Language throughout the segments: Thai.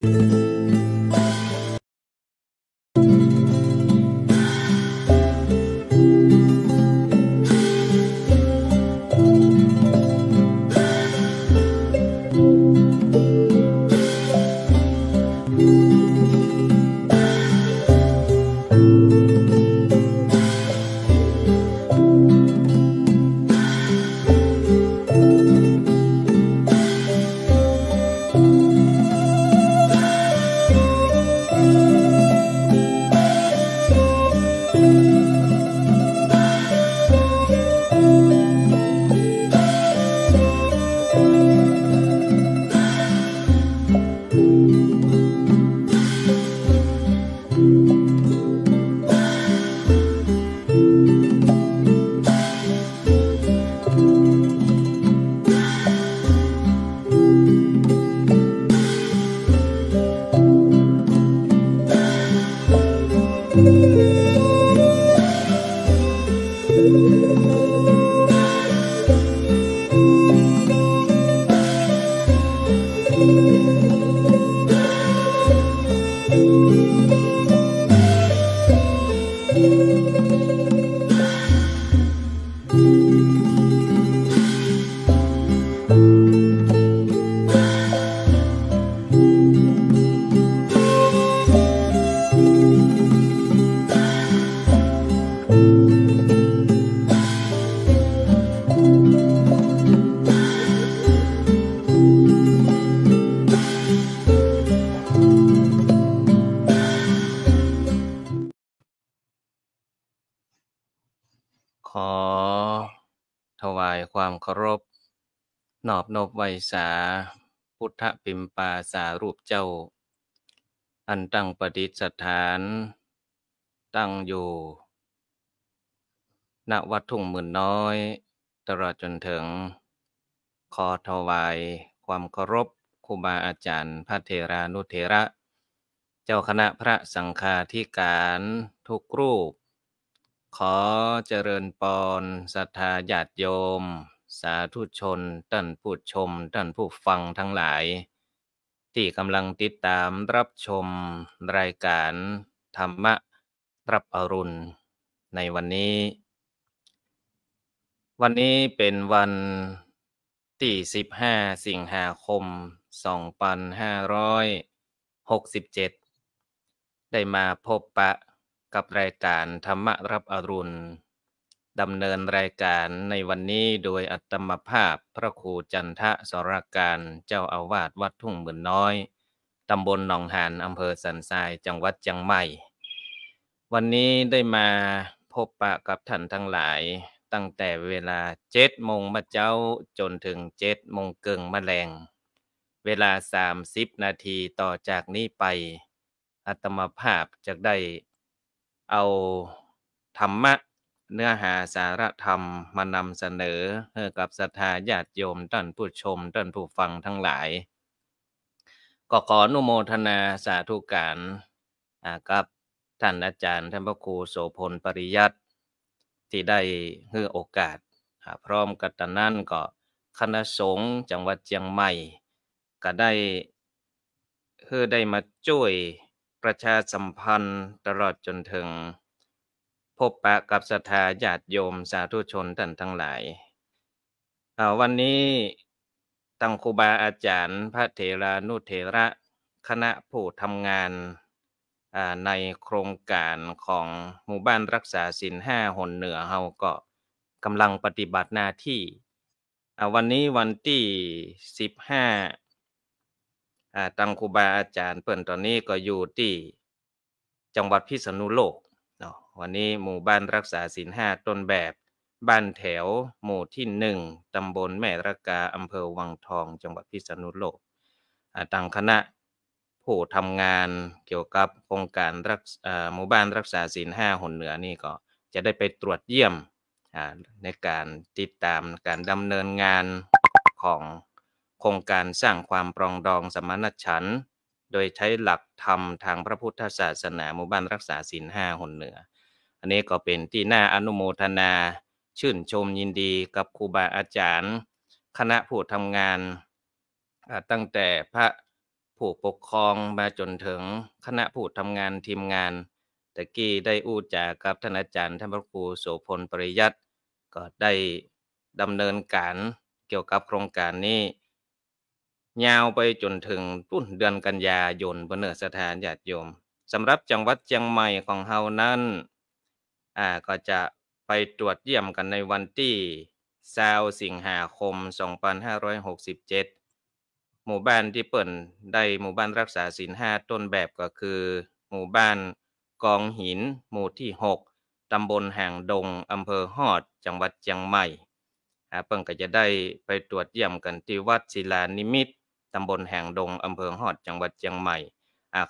thank you นอบนบไวสาพุทธปิมปาสารูปเจ้า อันตั้งปฏิสถานตั้งอยู่ณวัดทุ่งหมื่นน้อยตลอดจนถึงคอถวายความเคารพครูบาอาจารย์ พระเทรานุเทระ เจ้าคณะพระสังฆาธิการทุกรูป ขอเจริญปอนศรัทธาญาติโยมสาธุชนท่านผู้ชมท่านผู้ฟังทั้งหลาย ที่กำลังติดตามรับชมรายการธรรมะรับอรุณ ในวันนี้ วันนี้เป็นวันที่ 15 สิงหาคม 2567 ได้มาพบปะกับรายการธรรมะรับอรุณดำเนินรายการในวันนี้โดยอัตมภาพพระครูจันทะสรการเจ้าอาวาสวัดทุ่งเหมือนน้อยตำบลหนองหานอำเภอสันทรายจังหวัดจังใหม่วันนี้ได้มาพบปะกับท่านทั้งหลายตั้งแต่เวลาเจ็ดโมงมะเจ้าจนถึงเจ็ดโมงเกิงมะแรงเวลาสามสิบนาทีต่อจากนี้ไป อัตมภาพจะได้เอาธรรมะเนื้อหาสารธรรมมานำเสนอให้กับศรัทธาญาติโยมท่านผู้ชมท่านผู้ฟังทั้งหลาย ก็ขออนุโมทนาสาธุการกับท่านอาจารย์ท่านพระครูโสพลปริยัติ ที่ได้ื่อโอกาส พร้อมกันนั้นก็คณะสงฆ์จังหวัดเชียงใหม่ ก็ได้เพื่อได้มาช่วยประชาสัมพันธ์ตลอดจนถึงพบปะกับศรัทธาญาติโยมสาธุชนท่านทั้งหลายวันนี้ตังคูบาอาจารย์พระเถรานุเถระคณะผู้ทำงานในโครงการของหมู่บ้านรักษาศีลห้าหนเหนือเฮาก็กำลังปฏิบัติหน้าที่ วันนี้วันที่สิบห้าตังคูบาอาจารย์เปิ่นตอนนี้ก็อยู่ที่จังหวัดพิษณุโลกนาะวันนี้หมู่บ้านรักษาศีลห้าต้นแบบบ้านแถวหมู่ที่หนึ่งตำบลแม่ระกา อำเภอวังทอง จังหวัดพิษณุโลก ต่างคณะผู้ทำงานเกี่ยวกับโครงการรักหมู่บ้านรักษาศีลห้าหนเหนือนี่ก็จะได้ไปตรวจเยี่ยมในการติดตามการดำเนินงานของโครงการสร้างความปรองดองสมานฉันท์โดยใช้หลักธรรมทางพระพุทธศาสนาหมู่บ้านรักษาศีลห้าหนเหนือ อันนี้ก็เป็นที่น่าอนุโมทนาชื่นชมยินดีกับครูบาอาจารย์ คณะผู้ทำงานตั้งแต่พระผู้ปกครองมาจนถึงคณะผู้ทำงานทีมงานตะกี้ได้อู้จากับท่านอาจารย์ ท่านพระครูโสพลปริยัตก็ได้ดำเนินการเกี่ยวกับโครงการนี้ยาวไปจนถึงต้นเดือนกันยายนบนเนือสถานญาติโยมสำหรับจังหวัดเชียงใหม่ของเฮานั้นอ่าก็จะไปตรวจเยี่ยมกันในวันที่ซาวสิงหาคม 2567 หมู่บ้านที่เปิดได้หมู่บ้านรักษาศีลห้าต้นแบบก็คือ หมู่บ้าน กองหิน หมู่ที่ 6ตำบลแห่งดงอำเภอฮอดจังหวัดเชียงใหม่เพิ่งก็จะได้ไปตรวจเยี่ยมกันที่วัดศิลานิมิตตำบลแห่งดงอำเภอหอดจังหวัดเชียงใหม่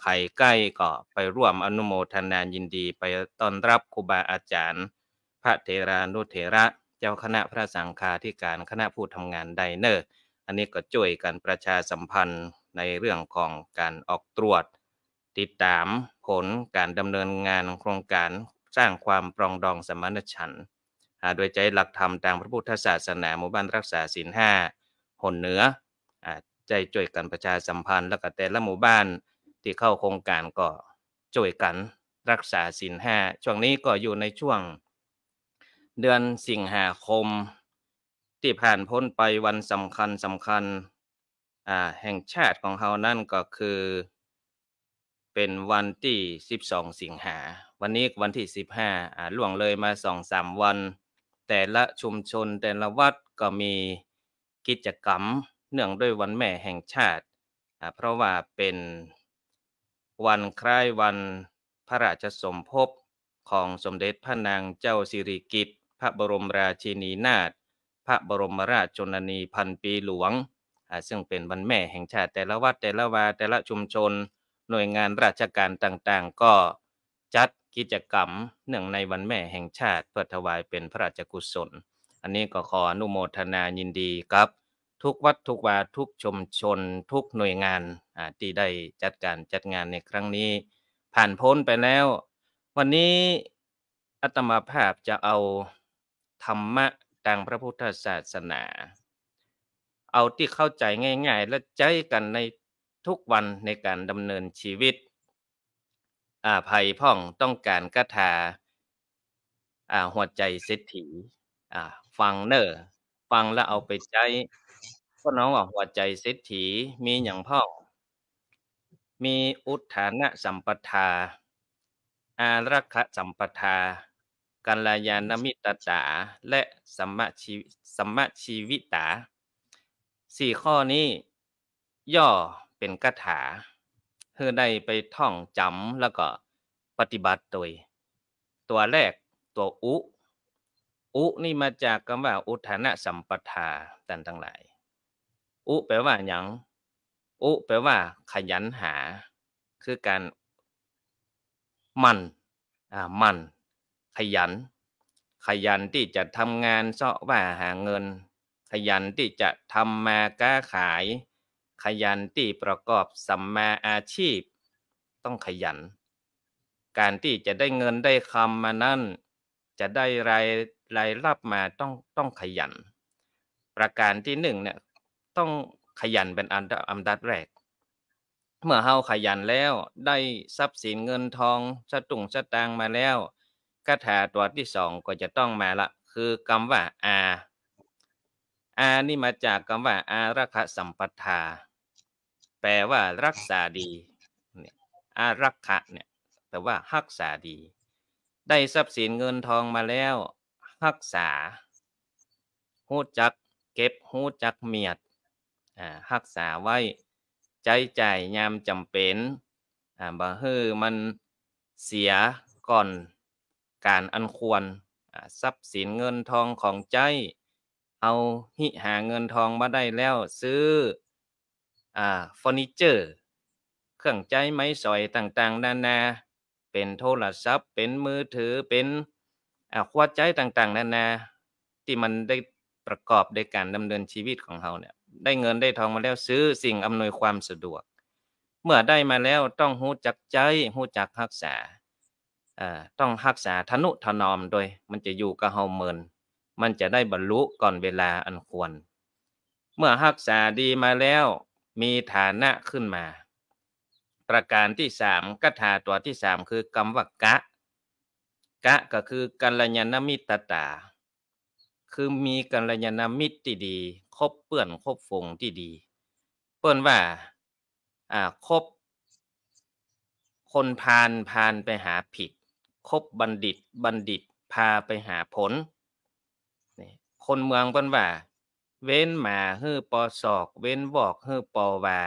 ใครใกล้ก็ไปร่วมอนุโมทนานยินดีไปต้อนรับครูบาอาจารย์ พระเทรานุเทระเจ้าคณะพระสังฆาธิการคณะผู้ทำงานไดเนอร์ อันนี้ก็ช่วยกันประชาสัมพันธ์ในเรื่องของการออกตรวจ ติดตาม ผลการดำเนินงานโครงการสร้างความปรองดองสมานฉันท์โดยใจหลักธรรมตามพระพุทธศาสนาหมู่บ้านรักษาศีลห้าหนเหนือใจช่วยกันประชาสัมพันธ์ แล้วก็แต่ละหมู่บ้านที่เข้าโครงการก็ช่วยกันรักษาสินห้าช่วงนี้ก็อยู่ในช่วงเดือนสิงหาคมที่ผ่านพ้นไปวันสำคัญสำคัญแห่งชาติของเฮานั่นก็คือเป็นวันที่ 12 สิงหา วันนี้วันที่ 15อ่าล่วงเลยมา2มวัน แต่ละชุมชนแต่ละวัดก็มีกิจกรรมเนื่องด้วยวันแม่แห่งชาติ เพราะว่าเป็นวันคล้ายวันพระราชสมภพของสมเด็จพระนางเจ้าสิริกิติ์พระบรมราชินีนาถ พระบรมราชชนนีพันปีหลวง ซึ่งเป็นวันแม่แห่งชาติแต่ละวัดแต่ละวาแต่ละชุมชน หน่วยงานราชการต่างๆ ก็จัดกิจกรรมเนื่องในวันแม่แห่งชาติเพื่อถวายเป็นพระราชกุศล อันนี้ก็ขออนุโมทนายินดีครับทุกวัดทุกวา ทุกชุมชนทุกหน่วยงานที่ได้จัดการจัดงานในครั้งนี้ ผ่านพ้นไปแล้ว วันนี้อาตมาภาพจะเอาธรรมะทางพระพุทธศาสนา เอาที่เข้าใจง่ายๆ และใจกันในทุกวันในการดำเนินชีวิตอาภัยพ่องต้องการกถาอ่าหัวใจเศรษฐีอ่าฟังเนอร์ฟังแล้วเอาไปใช้ก็น้องบอกว่าใจเศรษฐีมีอย่างพ่อมีอุทานะสัมปทา อารักะสัมปทากัลยาณมิตตาและสัมมาชีสัมมาชีวิตา สี่ข้อนี้ ย่อเป็นคาถาเพื่อได้ไปท่องจำแล้วก็ปฏิบัติตัว ตัวแรกตัวอุ อุนี่มาจากคำว่าอุทานะสัมปทาแต่ทั้งหลายอุแปลว่าอย่างอุแปลว่า ขยันหา คือการ มันอ่ามันขยัน ขยันที่จะทำงานเสาะว่าหาเงิน ขยันที่จะทำมาก้าขาย ขยันที่ประกอบสัมมาอาชีพ ต้องขยัน การที่จะได้เงินได้คำมานั่นจะได้รายรายรับมาต้องต้องขยัน ประการที่หนึ่งเนี่ยต้องขยันเป็นอันอันดับแรก เมื่อเฮาขยันแล้วได้ทรัพย์สินเงินทองสตุงสตางมาแล้วคาถาตัวที่สองก็จะต้องมาละคือคำว่าอาอานี่มาจากคำว่าอาระคะสัมปทาแปลว่ารักษาดีเนี่ยอารักะเนี่ยแปลว่ารักษาดี ได้ทรัพย์สินเงินทองมาแล้วรักษาหูจักเก็บหูจักเมียดฮักษาไว้ใจใจยามจำเป็นบ่เฮือมันเสียก่อนการอันควร ทรัพย์สินเงินทองของใจเอาหิหาเงินทองมาได้แล้วซื้อเฟอร์นิเจอร์เครื่องใช้ไม้สอยต่างๆนานาเป็นโทรศัพท์ เป็นมือถือเป็นขวดใจต่างๆนานา ที่มันได้ประกอบในการดำเนินชีวิตของเราเนี่ยได้เงินได้ทองมาแล้วซื้อสิ่งอำนวยความสะดวก เมื่อได้มาแล้วต้องหูจักใจหูจักรักษา ต้องรักษาทนุถนอมโดยมันจะอยู่กับเฮาเมินมันจะได้บรรลุก่อนเวลาอันควร เมื่อรักษาดีมาแล้วมีฐานะขึ้นมา ประการที่สามกถาตัวที่สามคือกรรมวักกะ กะก็คือกัลยาณมิตรตาคือมีกัลยาณมิตรที่ดีคบเพื่อนคบฝูงที่ดี เป่อนว่า อ่าคบ คนพานพานไปหาผิด คบบัณฑิต บัณฑิตพาไปหาผลนี่คนเมืองเป่อนว่า เว้นหมาฮื้อปอศอก เว้นบอกฮื้อปอวา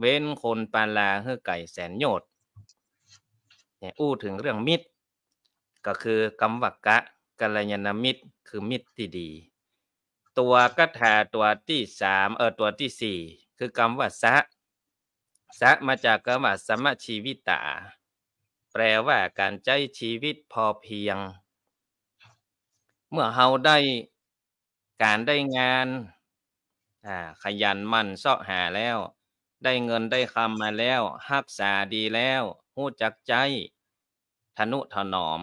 เว้นคนปาลาฮื้อไก่แสนโยดเนี่ยอู้ถึงเรื่องมิตร ก็คือกำวักกะกัลยาณมิตรคือมิตรที่ดี ตัวกัถาตัวที่สามเออตัวที่สี่คือคำว่าสะ สะ มาจากคำว่าสมชีวิตา แปลว่าการใช้ชีวิตพอเพียง เมื่อเราได้การได้งานขยันมั่นเสาะหาแล้ว ได้เงินได้คำมาแล้วฮักษาดีแล้วหู้จักใจทนุถนอม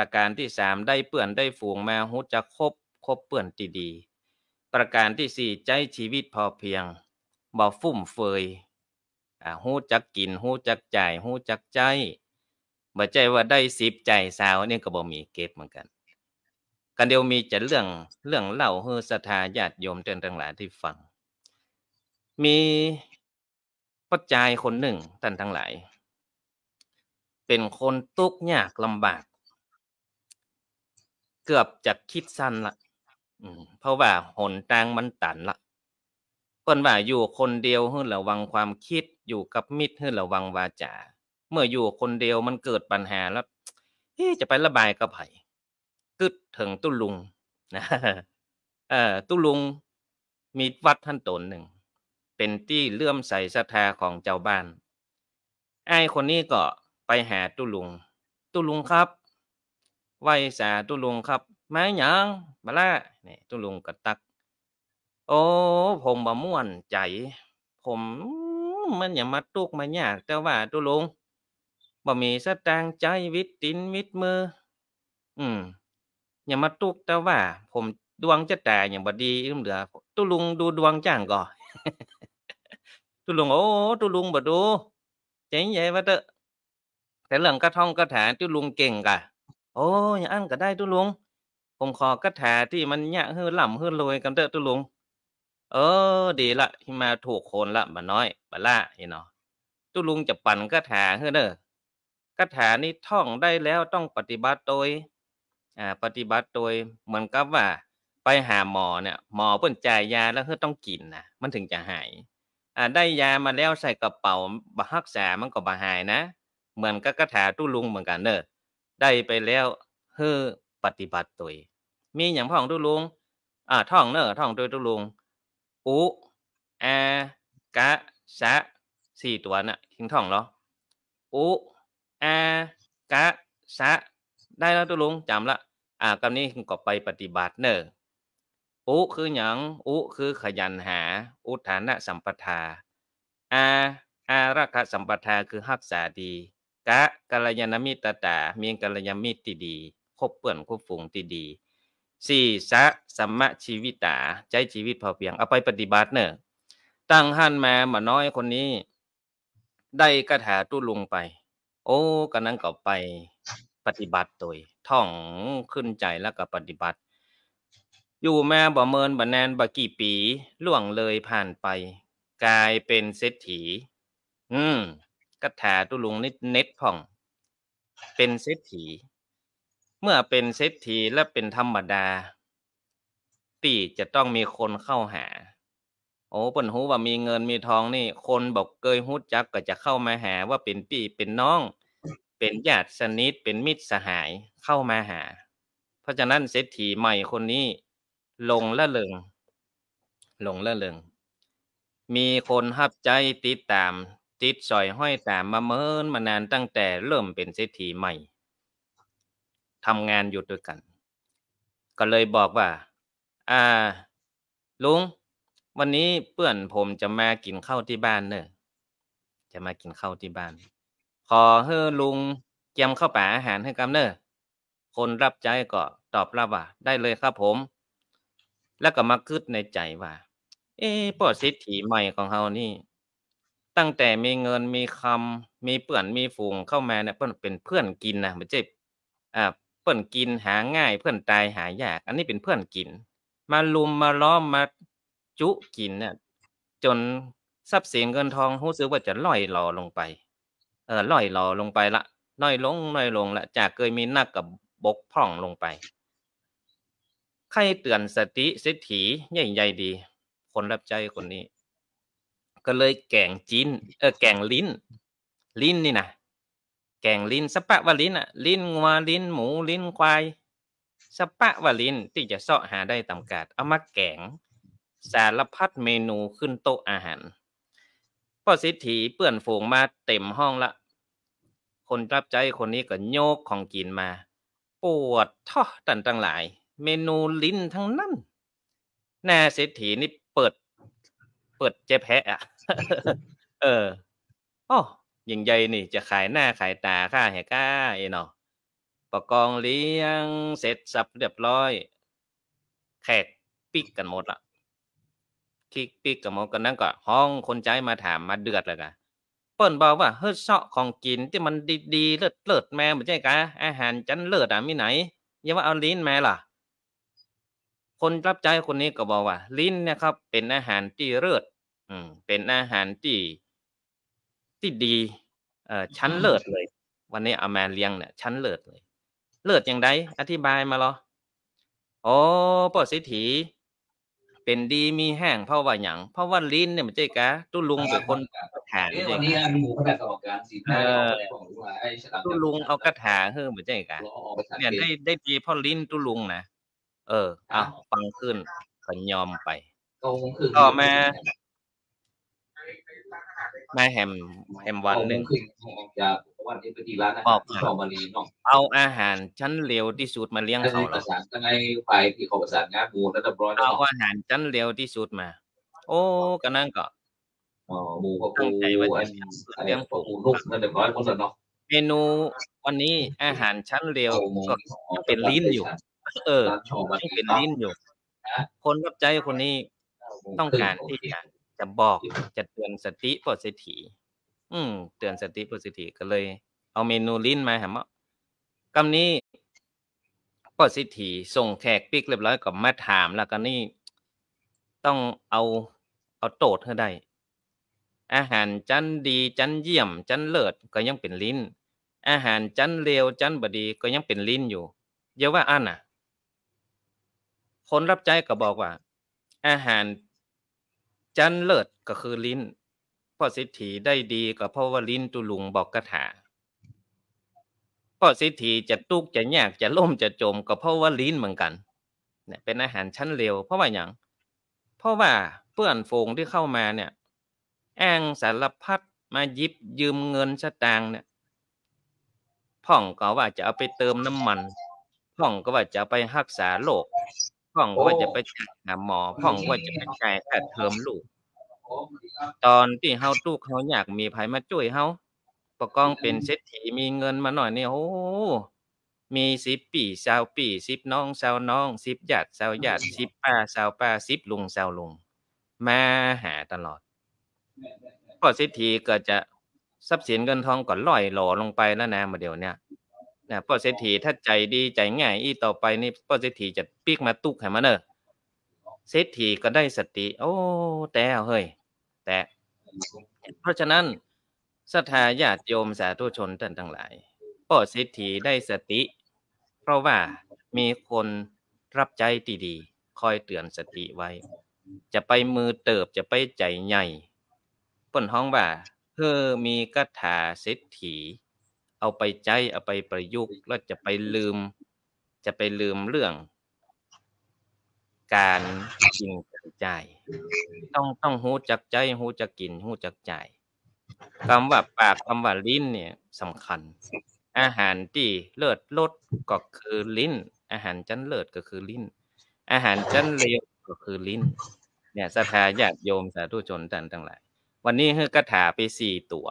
ประการที่สามได้เปื่อนได้ฝูงแมวหุจะคบคบเปื่อนดีๆ ประการที่สี่ใจชีวิตพอเพียงบ่ฟุ่มเฟย หูจักกินหูจักจ่ายหูจักใจบ่ใจว่าได้สิบใจสาวนี่ก็บ่มีเก็บเหมือนกัน กันเดียวมีจะเรื่องเรื่องเล่าเฮือสรทธาญาติโยมเตือนทั้งหลายที่ฟัง มีปัจจัยคนหนึ่งท่านทั้งหลาย เป็นคนตุกยากลำบากเกือบจะคิดสั้นละเพราะว่าหนทาง มันตันละเปิ้นว่าอยู่คนเดียวให้ระวังความคิดอยู่กับมิตรให้ระวังวาจา เมื่ออยู่คนเดียวมันเกิดปัญหาแล้วจะไประบายกับไผ่กึดถึงตุลุง นะเอ่อตุลุง มีวัดท่านตนหนึ่งเป็นที่เลื่อมใสศรัทธาของเจ้าบ้านไอ้คนนี้ก็ไปหาตุลุงตุลุงครับไว้แสตุลุงครับไม้หยังมาละนี่ตุลุงกระตัก โอ้ ผมบะม่วนใจ ผม มันอย่ามาตุกมายากแต่ว่า ตุลุงบะมีสตางใจวิตตินวิตมือ อืมอย่ามาตุกแต่ว่า ผมดวงจะแต่อย่างบดีเหลือตุลุงดูดวงจ้างก่อนตุลุงโอ้ตุลุงบะดูเจ๋งใหญ่มาเตอะแต่เรื่องกระท่องกระถาตุลุงเก่งกะโอ้ยอันก็ได้ตุลุงผมขอกระถที่มันย่เฮือหล่ำเฮือรวยกันเตอะตุลุง เออ ดีละที่มาถูกโคนละบาน้อยบ่ละเห็นเนาะตุลุงจะปั่นกระถเฮือเนออกระถนี้ท่องได้แล้วต้องปฏิบัติโดยอ่าปฏิบัติโดยเหมือนกับว่า ไปหาหมอเนี่ยหมอเพิ่นจ่ายยาแล้วเฮือต้องกินนะมันถึงจะหายอ่าได้ยามาแล้วใส่กระเป๋าบักษามันก็บ่หายนะ เหมือนกับกระถตุลุงเหมือนกันเนอะได้ไปแล้วเฮือปฏิบัติตัวมีอย่างพ่องดูลุง อ่า ท่องเนอท่องตดยดูลุง อุแอกะสะสี่ตัวน่ะ ทิ้งท่องเหรอ อุแอกะสะ ได้แล้วดูลุง จำละ อ่า คำนี้ก็ไปปฏิบัติเนออุ คือหยังอุ คือขยันหา อุทานะสัมปทาอาอารักษสัมปทาคือฮักษาดีกะกัลยาณมิตรตาเมียงกัลยาณมิตรที่ดี คบเปื่อนคบฝูงที่ดีสี่สะสัมมาชีวิตาใจชีวิตพอเพียง เอาไปปฏิบัติเนอะตั้งหันมามาน้อยคนนี้ได้กระถาตู้ลุงไป โอ้กันนั้นก็ไปปฏิบัติตัวท่องขึ้นใจแล้วก็ปฏิบัติ อยู่แม่บ่เมินบ่แนนบ่กี่ปีล่วงเลยผ่านไป กลายเป็นเศรษฐีอืมกถาตุลุงนิดเน็ตผ่อง เป็นเศรษฐีเมื่อเป็นเศรษฐีและเป็นธรรมดาตีจะต้องมีคนเข้าหาโอ้ปนหูว่ามีเงินมีทองนี่คนบอกเกยหูจักก็จะเข้ามาหาว่าเป็นปีเป็นน้อง เป็นญาติสนิทเป็นมิตรสหายเข้ามาหา เพราะฉะนั้นเศรษฐีใหม่คนนี้ลงละเลงลงละเลงมีคนหับใจติดตามติดสอย ห้อย ตาม มาเมินมานานตั้งแต่เริ่มเป็นเศรษฐีใหม่ทำงาน อยู่ด้วยกัน ก็เลยบอกว่า อ่าลุง วันนี้เพื่อนผมจะมา กินข้าวที่บ้านเนอะจะมากินข้าวที่บ้าน ขอเฮ้ลุงเรียมข้าวป่าอาหารให้กับเนอะคนรับใจก็ ตอบรับว่าได้เลย ครับ ผม แล้วก็มาคืดในใจว่าเอ๊ะปอดเศรษฐีใหม่ของเฮานี่ตั้งแต่มีเงินมีคำมีเปื่อนมีฝูงเข้ามาเนี่ยเพื่อนเป็นเพื่อนกินนะไม่ใช่เพื่อนกินหาง่ายเพื่อนตายหายาก อันนี้เป็นเพื่อนกิน มาลุมมาล้อมมาจุกินเนี่ยจนทรัพย์สินเงินทองรู้สึกว่าจะล่อยหลอลงไป เออล่อยหลอลงไปละน้อยลงน้อยลงละจากเคยมีนักกับบกพร่องลงไปใครเตือนสติสิทธิีใหญ่ใหญ่ดีคนรับใจคนนี้ก็เลยแกงจีนเออแกงลิ้น ลิ้นนี่นะแกงลิ้นสปะวาลิ้นอ่ะลิ้นงัวลิ้นหมูลิ้นควายสปะว่าลิ้นที่จะเสาะหาได้ตำกาดเอามาแกง สารพัดเมนูขึ้นโต๊ะอาหารพ่อสิทธีเปื่อนฝูงมาเต็มห้องละ คนรับใจคนนี้ก็โยกของ กินมา ปวดท้อตันตั้งหลาย เมนูลิ้นทั้งนั้นแน่เศรษฐีนี่เปิด เปิดเจ๊แพะอ่ะเอออ๋อยิ่งใหญ่นี่จะขายหน้าขายตาค่าแหก้าเอเนาะ ประกองเลี้ยงเสร็จสับเรียบร้อย แขกปิกกันหมดละ คลิกปิกกันหมด กันนั่งก็ห้องคนใจมาถามมาเดือดเลยกะเปิ้นบอกว่า เฮ้ยเสาะของกินที่มันดีดีเลิศเลิศแม่หมนใช่กะ อาหารจันเลิศอ่ะมีไหนยังว่าเอาลิ้นแม่ล่ะ คนรับใจคนนี้ก็บอกว่าลิ้นนะครับ เป็นอาหารที่เลิศอืมเป็นอาหารที่ที่ดี เอ่อ ชั้นเลิศเลย วันนี้อามาเลี้ยงเนี่ยชั้นเลิศเลย เลิศอย่างไรอธิบายมาหรออ๋อปอสิถี เป็นดีมีแห้งเพราะว่าหยังเพราะว่าลิ้นเนี่ยมันเจ๊กะตุลุงเป็นคนกระถางวันนี้หมูกระถางอการสีแดงตุลุงเอากระถางเฮ้ยมันเจ๊กะเนี่ยได้ได้ดีเพราะลิ้นตุลุงนะเอออ่ะฟังขึ้นขยอมไปต่อมามาแฮมแฮมวันหนึ่งออกเอาอาหารชั้นเลวที่สุดมาเลี้ยงเขาแล้วะเอาอาหารชั้นเลวที่สุดมา โอ้ก็นั่งก็มูข้าปูเลี้ยงปูนุ่มนั่เรียบร้อยหมดแล้วเนาะเมนูวันนี้อาหารชั้นเลวก็เป็นลิ้นอยู่ เออเป็นลิ้นอยู่ คนรับใจคนนี้ต้องการที่จะจะบอกจะเตือนสติโพสิทีอืมเตือนสติโพสิทีก็เลย เอาเมนูลิ้นมาหามะกำนี้โพสิทีส่งแขกปิกเรียบร้อยกับมาถาม แล้วก็นี่ต้องเอาเอาโตดเห้ได้อาหารจันดี จันเยี่ยม จันเลิศก็ยังเป็นลิ้นอาหารจันเลวจันบดี ก็ยังเป็นลิ้นอยู่เยอะว่าอันน่ะคนรับใจก็บอกว่า อาหารจันเลิศก็คือลิ้นพ่อสิทธิได้ดีก็เพราะว่าลิ้นตุลุงบอกกระถาพ่อสิทธิจะตุกจะยากจะล่มจะจมก็เพราะว่าลิ้นเหมือนกันเนี่ยเป็นอาหารชั้นเร็วเพราะว่าอย่างเพราะว่าเพื่อนฝูงที่เข้ามาเนี่ยแองสารพัดมายิบยืมเงินสตางค์เนี่ยพ่องก็ว่าจะเอาไปเติมน้ำมันพ่องก็ว่าจะไปรักษาโรคพ่องว่าจะไปจ่ายหาหมอพ่องว่าจะไปจ่ายค่าเทอมลูกตอนที่เฮาตูกเขาอยากมีภัยมาช่วยเฮาประกองเป็นเศรษฐีมีเงินมาหน่อยนี่โอ้มีสิบปีสาวปีสิบน้องสาวน้องสิบหยาดสาวหยาดสิบป้าสาวป้าสิบลุงสาวลุงมาหาตลอด พอเศรษฐีก็จะทรัพย์สินเงินทองก็ล่อยหล่อลงไปแล้วนะมาเดี๋ยวเนี้ยนะพ่อเศรษฐีถ้าใจดีใจง่ายอีต่อไปนี่พ่อเศรษฐีจะปีกมาตุกให้มันเนอะเศรษฐีก็ได้สติ โอ้ แต่เฮ้ย แต่ เพราะฉะนั้นศรัทธาญาติโยมสาธุชนท่านทั้งหลายพ่อเศรษฐีได้สติ เพราะว่ามีคนรับใจดีๆคอยเตือนสติไว้ จะไปมือเติบจะไปใจใหญ่ปนห้องว่าเธอมีกถาเศรษฐีเอาไปใช้เอาไปประยุกต์แล้วจะไปลืม จะไปลืมเรื่อง การกินกจ่ายต้องต้องหูจักใจหูจักกินหูจักจ่ายคำว่าปากคำว่าลิ้นเนี่ยสำคัญ อาหารที่เลิศลดก็คือลิ้น อาหารชั้นเลิศก็คือลิ้น อาหารชั้นเลวก็คือลิ้นเนี่ยสถาญาติโยมสาธุชนท่านทั้งหลาย วันนี้เือกระถาไปสี่ตัว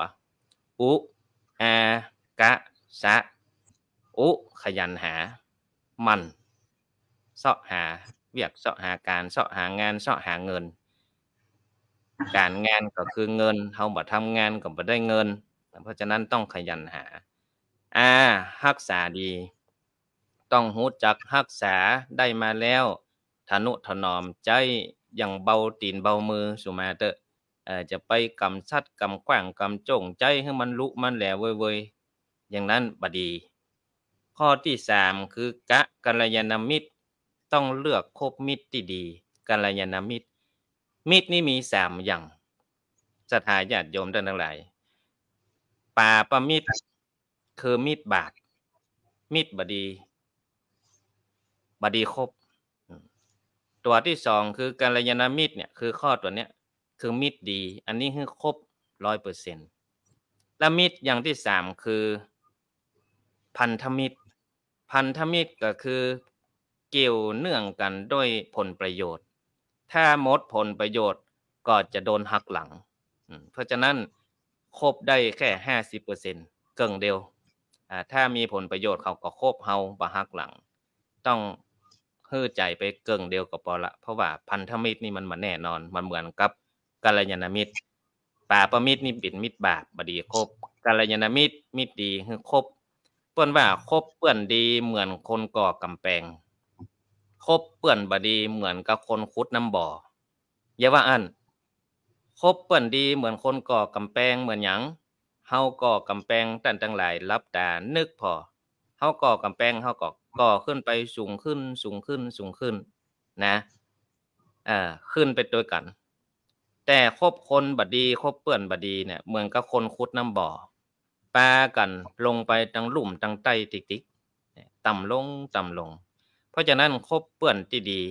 อุอากะสะอุขยันหา มันเสาะหา เวียกเสาะหาการเสาะหางานเสาะหาเงิน การงานก็คือเงินเขาบ่ทำงานก็บ่ได้เงิน เพราะฉะนั้นต้องขยันหาอ่าฮักษาดี ต้องหูจักฮักษาได้มาแล้วทนุถนอมใจอย่างเบาตีนเบามือสุมาเตอจะไปกำชัดกำแกว่งกำจงใจให้มันลุมันแหลเว้ยอย่างนั้นบดี ข้อที่สามคือกะกัลยาณมิตรต้องเลือก คบ มิตรที่ดีกัลยาณมิตรมิตรนี่มีสามอย่างสถาญาติโยมท่านทั้งหลายปาปมิตร คือมิตรบาทมิตรบดี บดีครบ ตัวที่สองคือกัลยาณมิตรเนี่ย คือข้อตัวเนี้ยคือมิตรดี อันนี้คือครบร้อยเปอร์เซ็นต์และมิตรอย่างที่สามคือพันธมิตร พันธมิตรก็คือเกี่ยวเนื่องกันด้วยผลประโยชน์ ถ้าหมดผลประโยชน์ก็จะโดนหักหลัง เพราะฉะนั้นครบได้แค่ห้าสิบเปอร์เซ็นเกิงเดียวถ้ามีผลประโยชน์เขาก็ครบเฮาบะหักหลัง ต้องฮือใจไปเกิงเดียวกับพอละ เพราะว่าพันธมิตรนี่มันมาแน่นอน มันเหมือนกับกัลยาณมิตรป่าประมิตรนี่เป็นมิตรบาปบดีครบกัลยาณมิตรมิตรดีคือครบเปื่อนว่าคบเปื่อนดีเหมือนคนก่อกำแพงคบเปื่อนบดีเหมือนกับคนขุดน้ำบ่ออย่าว่าอันคบเปื่อนดีเหมือนคนก่อกำแพงเหมือนหยังเฮาก่อกำแพงตันทั้งหลายรับตานึกพอเฮาก่อกำแพงเฮาก่อก่อขึ้นไปสูงขึ้น สูงขึ้นสูงขึ้นนะอ่าขึ้นไปด้วยกัน แต่คบคนบดี คบเปื่อนบดีเนี่ยเหมือนกับคนขุดน้ำบ่อแปลกันลงไปตังหลุ่มตังใตติ๊กติ๊กต่ำลงต่ำลง เพราะฉะนั้นคบเปื้อนที่ดี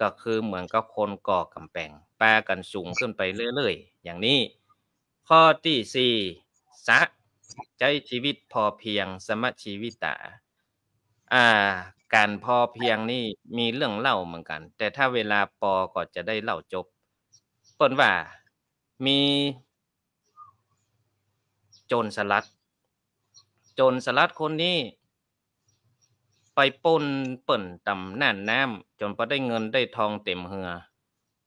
ก็คือเหมือนกับคนก่อกำแพงแปลกันสูงขึ้นไปเรื่อย ๆ อย่างนี้ ข้อที่สี่สะใจชีวิตพอเพียงสมชีวิตาอ่าการพอเพียงนี่มีเรื่องเล่าเหมือนกัน แต่ถ้าเวลาปอก็จะได้เล่าจบเิ้นว่ามีโจรสลัดจนสลัดคนนี้ ไปปนเปิ่นต่ำน่านน้ำจนพอได้เงินได้ทองเต็มเหือ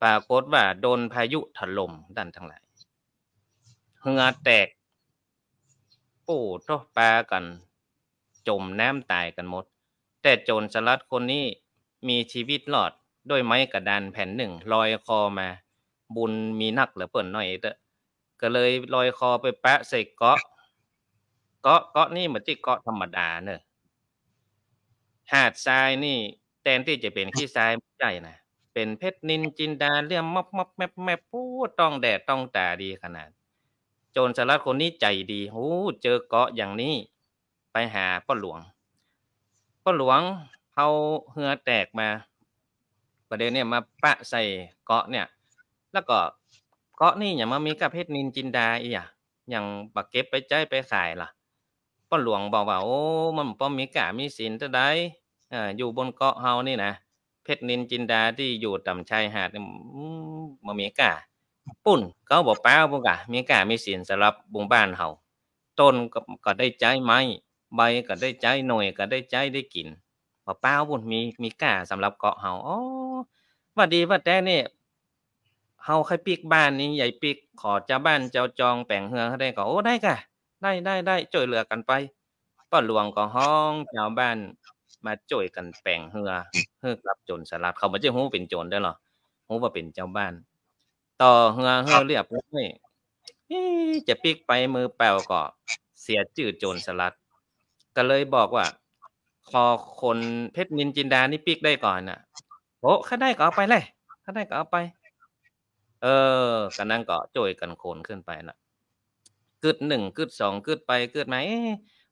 ปรากฏว่าโดนพายุถล่มด้านทั้งหลายเหือแตก ปูทอปลากัน จมน้ำตายกันหมด แต่โจรสลัดคนนี้มีชีวิตรอดด้วยไม้กระดานแผ่นหนึ่งลอยคอมา บุญมีนักเหลือเปิ่นน้อยเตอะ ก็เลยลอยคอไปแปะใส่เกาะาะเกาะนี่เหมือนที่เกาะธรรมดาเนอะหาดทรายนี่แทนที่จะเป็นขี้ทรายไม่ใช่นะเป็นเพชรนินจินดาเรื่องมบมบแมบแมบพูดต้องแดดต้องตาดีขนาด โจรสลัดคนนี้ใจดีโอ้เจอเกาะอย่างนี้ไปหาป้าหลวง ป้าหลวงเขาเหือแตกมา ประเด็นเนี่ยมาปะใส่เกาะเนี่ย แล้วก็เกาะนี่อย่ามามีกับเพชรนินจินดาอีกอย่างอย่างบักเก็บไปใจไปขายล่ะป้าหลวงบอกว่าโอ้มันป้อมมีกะมีศีลจะได้อยู่บนเกาะเฮานี่นะเพชรนินจินดาที่อยู่ต่ำชายหาดมานมกาปุ่นเขาบอกเป้าพุกกะมีกามีศีลสำหรับบุงบ้านเฮาต้นก็ได้ใจไม้ใบก็ได้ใจหน่อยก็ได้ใจได้กินบอกเป้าปุ่นมีมีกาสำหรับเกาะเฮาอ๋อว่าดีว่าแต่นี่เฮาใครปีกบ้านนี้ใหญ่ปีกขอเจ้าบ้านเจ้าจองแป่งเฮือเขาได้ก็โอ้ได้กะได้ได้ได้จ่วยเหลือกันไปป้าหลวงก็ห้องชาวบ้าน มาจ่วยกันแปลงเฮือเฮือกรับโจรสลัดเขาไม่ใช่หูเป็นโจรได้หรอหูว่าเป็นเจ้าบ้าน ต่อเฮือเฮือเรียบร้อยจะปิกไปมือแปล่าก็เสียจืดโจรสลัดก็เลยบอกว่าพอคนเพชรนินจินดานี่ปิกได้ก่อนน่ะโอ้ข้าได้ก็เอาไปเลยข้าได้ก็เอาไป เออกันนั่งก็โจยกันโคนขึ้นไปน่ะกึดหนึ่งกึดสองกึดไปกึดมา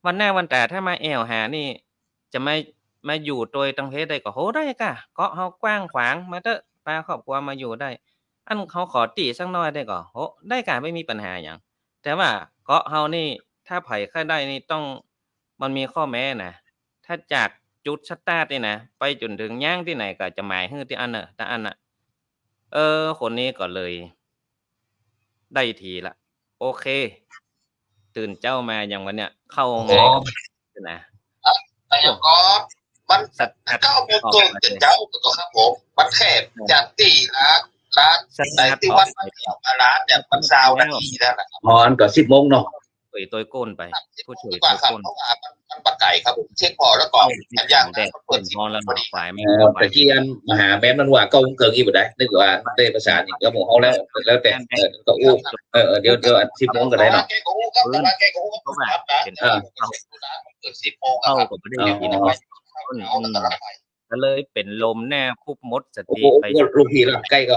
วันหน้าวันแต่ถ้ามาแอวหานี่ จะไม่มาอยู่โดยตังเพศได้ก็โหได้กะเกาะเขากว้างขวางมาเตอะปลาครอบครัวมาอยู่ได้ อันเขาขอตีสักน้อยได้ก็โหได้กะไม่มีปัญหาอย่าง แต่ว่าเกาะเขานี่ ถ้าไผ่ค่าได้นี่ต้องมันมีข้อแม้นะถ้าจากจุดสตาร์ทนี่นะไปจนถึงย่างที่ไหนก็จะหมายให้ที่อันเนอะแต่อันน่ะเออ คนนี้ก็เลย ได้ทีละโอเค ตื่นเจ้ามาอย่างวันเนี้ยเข้าไงนะนา้กก็มันเจ้าโมตตื่นเจ้าตัวครับผมมันแทบจากตีร้านร้านในที่วันมันเกียวมาร้านเนี่ยมันซาวนาทีแล้วนะครับอัอก็สิบโมงเนาะยตัวก้นไปพูดเฉยตัวก้นมันปักไก่ครับเช็คพอแล้วก่อนันยังแดดเปิดนอนแล้วหนอฝ่ายไม่อแต่ที่อันมหาแม่มันว่าก็เกินอี่บุได้นึกว่าได้ประสาทอีกแล้วหมูเขาแล้วแล้วแต่ก็อู้เออเดี๋ยวเดี๋ยวอสิบโมงก็ได้หรอกเขาแบเห็นเออเข้ากัไม่ได้ยินนะคก็เลยเป็นลมแน่คุบมดสติไปลูกพีแล้วใกล้ก็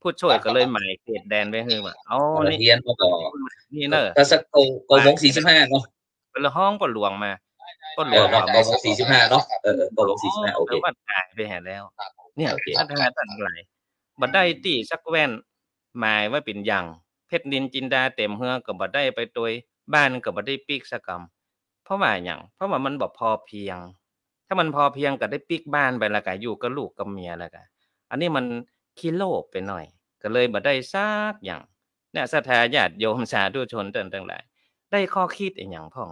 ผู้ช่วยก็เลยหมายเขตแดนไปเฮือว่าอ๋อนี่เรียนมาก่อนี่เนอะแตาสักโกโกงสี่สิบห้าเนาะเป็นห้องก็หลวงมาก็หลวงโกวงสี่สิบห้าเนาะเออโกวงสี่สิบห้าโอเคมันหายไปแห่แล้ว เนี่ยพัฒนาต่างหลบัดได้ตีสักแว่น หมายว่าเป็นอย่าง เพชรดินจินดาเต็มเฮือก็บัดได้ไปตัวบ้าน ก็บัดได้ปีกสกรรม เพราะว่าอย่างเพราะว่ามันบอกพอเพียง ถ้ามันพอเพียงก็ได้ปีกบ้านไปละกนอยู่กับลูกกับเมียละกนอันนี้มันขี้โลภไปหน่อย ก็เลยบาได้ซักอย่างเนี่ยสถาญาติโยมสาธุชนท่าั้งหลายได้ข้อคิดอีกอย่างพ่อง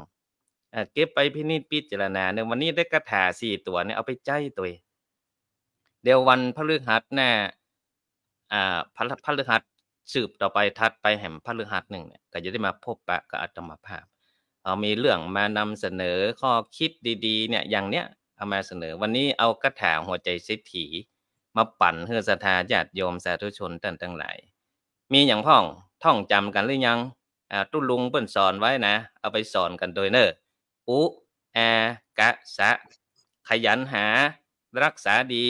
เก็บไปพินิจพิจารณาเนี่ยวันนี้ได้กระถาสี่ตัวเนี่ยเอาไปใจตัวเดี๋ยววันพระฤหัสเนี่ยอ่าพระพฤหัสสืบต่อไปทัดไปแห่งพระฤหัสหนึ่งเนี่ยก็จะได้มาพบปะกับอาตมาภาพ เอามีเรื่องมานำเสนอข้อคิดดี ๆ เนี่ยอย่างเนี้ยเอามาเสนอวันนี้เอากระถาหัวใจเศรษฐีมาปั่นเพื่อศรัทธาญาติโยม สาธุชนท่านทั้งหลาย มีอย่างพ่อง ท่องจำกันหรือยังตุลุงเปิ้นสอนไว้นะ เอาไปสอนกัน โดยเนอร์อุแอกะ สะ ขยันหา รักษาดี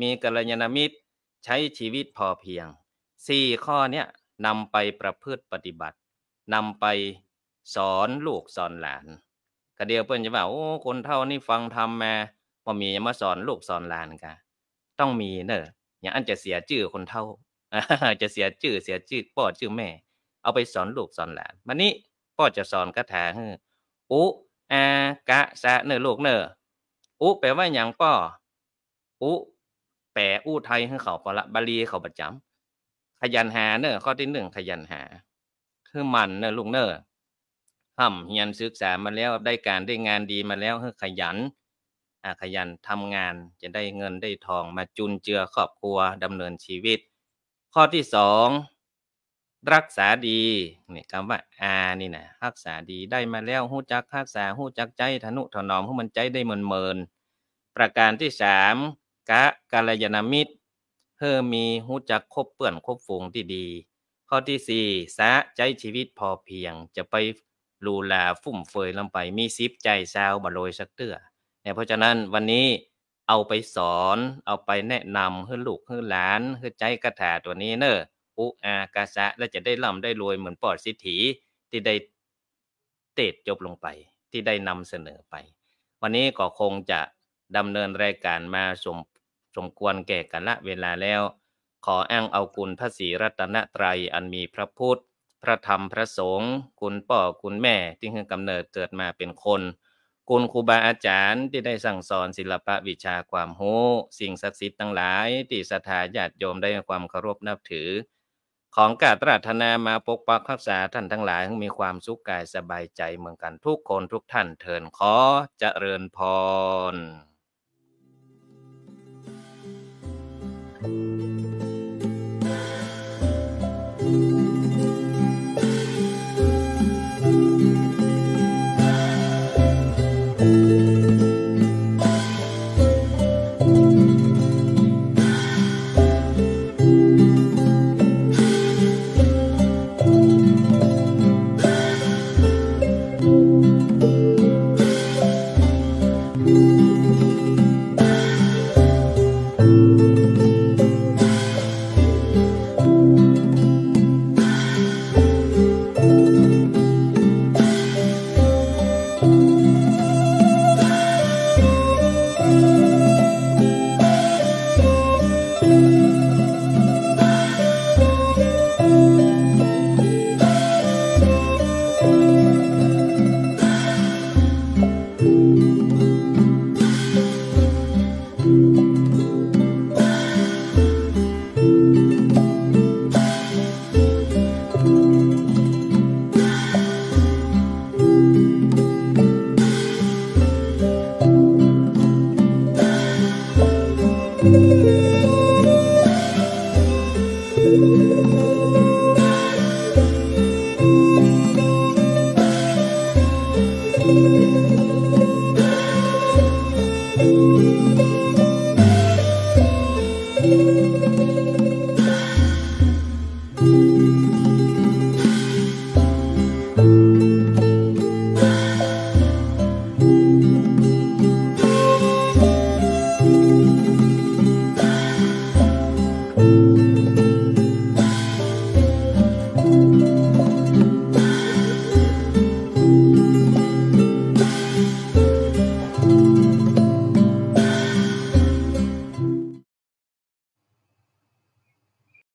มีกัลยาณมิตรใช้ชีวิตพอเพียง สี่ข้อเนี้ยนำ ไปประพฤติปฏิบัติ นำ ไปสอน ลูก สอนหลาน กระเดียวเพื่อนจะว่าโอ้คนเท่านี้ฟังทำมาพ่มีมาสอนลูกสอนหลานกันต้องมีเนอะอย่างอันจะเสียชื่อคนเท่า จะเสียชื่อเสียชื่อพ่อชื่อแม่ เอาไปสอนลูกสอนหลานมันนี้พ่อจะสอนคาถาเฮออุอากะสะ เนอลูกเนออุ แปลว่าอย่างป้ออุ แปลอุไทยให้เขาปละบาลีเขาประจำ ขยันหาเนอข้อที่หนึ่งขยันหา คือมันเนอลูกเนอทำเฮียนศึกษามาแล้วได้การได้งานดีมาแล้วให้ขยันขยันทำงานจะได้เงินได้ทองมาจุนเจือครอบครัวดำเนินชีวิต ข้อที่สองรักษาดีเนี่ยคำว่าอานี่นะรักษาดีได้มาแล้วหู้จักรักษาหู้จักใจทนุถนอมให้มันใจได้เหมือนเมินประการที่สามกะกาลยนามิตรเพื่อมีหู้จักคบเปื่อนคบฝูงที่ดี ข้อที่สี่สะใจชีวิตพอเพียงจะไปลูลาฟุ่มเฟือยลงไปมีซิปใจซาวบาโรยสักเตื้อเนี่ยเพราะฉะนั้นวันนี้เอาไปสอนเอาไปแนะนำให้ลูกให้หลานให้ใจกระถาตัวนี้เนอะอุอากาซะแล้วจะได้ร่ำได้รวยเหมือนปอดสิทธิที่ได้เตดจบลงไป ที่ได้นำเสนอไป วันนี้ก็คงจะดำเนินรายการมาสมสมควรแก่กันละเวลาแล้ว ขออ้างเอาคุณพระศรีรัตนตรัยอันมีพระพุทธพระธรรมพระสงฆ์คุณป่อคุณแม่ ที่ให้กำเนิดเกิดมาเป็นคนคุณครูบาอาจารย์ที่ได้สั่งสอนศิลปะวิชาความโู้สิ่งศักดิ์สิทธิ์ทั้งหลาย ที่สถาญาติโยมได้ความเคารพนับถือ ของกาตรัตนามาปกปักรักษาท่านทั้งหลายให้มีความสุขกายสบายใจเหมือนกันทุกคนทุกท่านเทินขอเจริญพร thank you